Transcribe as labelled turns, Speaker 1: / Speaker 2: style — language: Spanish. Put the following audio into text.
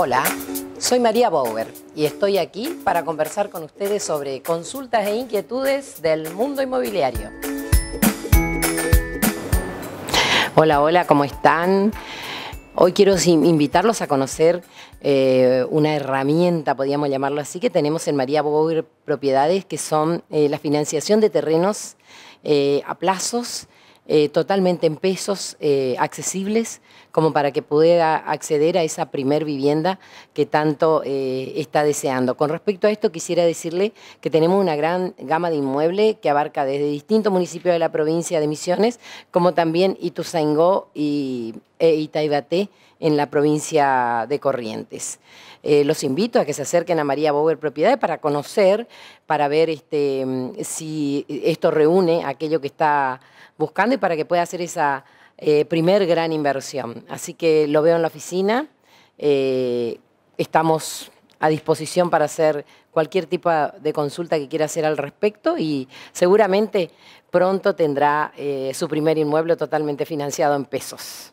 Speaker 1: Hola, soy María Bauer y estoy aquí para conversar con ustedes sobre consultas e inquietudes del mundo inmobiliario. Hola, hola, ¿cómo están? Hoy quiero invitarlos a conocer eh, una herramienta, podríamos llamarlo así, que tenemos en María Bauer Propiedades, que son eh, la financiación de terrenos eh, a plazos eh, totalmente en pesos eh, accesibles, como para que pueda acceder a esa primer vivienda que tanto eh, está deseando. Con respecto a esto, quisiera decirle que tenemos una gran gama de inmuebles que abarca desde distintos municipios de la provincia de Misiones, como también Ituzaingó y e Itaibaté en la provincia de Corrientes. Eh, los invito a que se acerquen a María Bauer Propiedades para conocer, para ver este, mm, si esto reúne aquello que está buscando y para que pueda hacer esa eh, primer gran inversión. Así que lo veo en la oficina. Eh, estamos a disposición para hacer cualquier tipo de consulta que quiera hacer al respecto y seguramente pronto tendrá su primer inmueble totalmente financiado en pesos.